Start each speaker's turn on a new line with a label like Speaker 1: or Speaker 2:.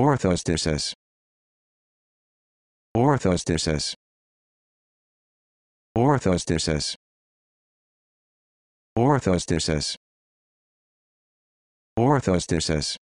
Speaker 1: orthostasis orthostasis orthostasis orthostasis orthostasis